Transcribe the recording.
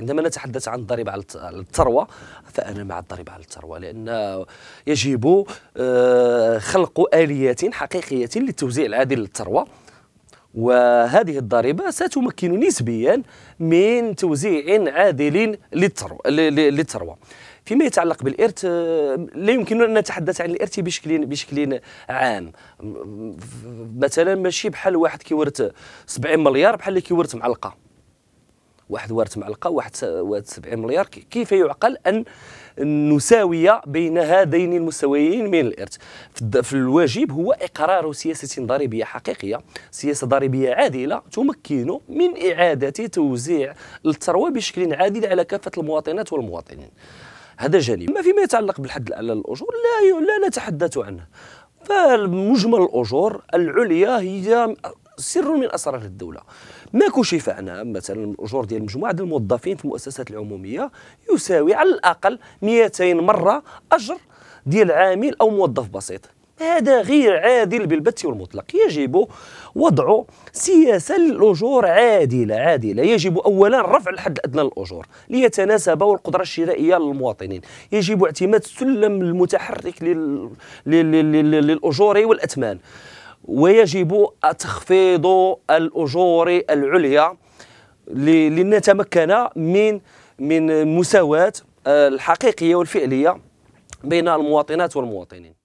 عندما نتحدث عن الضريبة على الثروة فأنا مع الضريبة على الثروة لأن يجب آه، خلق آليات حقيقية للتوزيع العادل للثروة وهذه الضريبة ستمكن نسبيا من توزيع عادل للثروة فيما يتعلق بالارث آه، لا يمكننا ان نتحدث عن الارث بشكل بشكل عام مثلا ماشي بحال واحد كيورث 70 مليار بحال اللي كيورث معلقه واحد وارث معلقه واحد 70 مليار كيف يعقل ان نساوي بين هذين المستويين من الارث فالواجب هو اقرار سياسه ضريبيه حقيقيه سياسه ضريبيه عادله تمكن من اعاده توزيع الثروه بشكل عادل على كافه المواطنات والمواطنين هذا جانب اما فيما يتعلق بالحد الاعلى للاجور لا لا نتحدث عنه فمجمل الاجور العليا هي سر من اسرار الدوله ما كشف عنها مثلا الاجور ديال مجموعه الموظفين في المؤسسات العموميه يساوي على الاقل 200 مره اجر ديال عامل او موظف بسيط هذا غير عادل بالبت والمطلق يجب وضع سياسة للأجور عادلة عادلة يجب أولا رفع الحد الأدنى للأجور ليتناسب القدرة الشرائية للمواطنين يجب اعتماد السلم المتحرك للأجور والأثمان ويجب تخفيض الأجور العليا لنتمكن من من المساواه آه، الحقيقية والفعلية بين المواطنات والمواطنين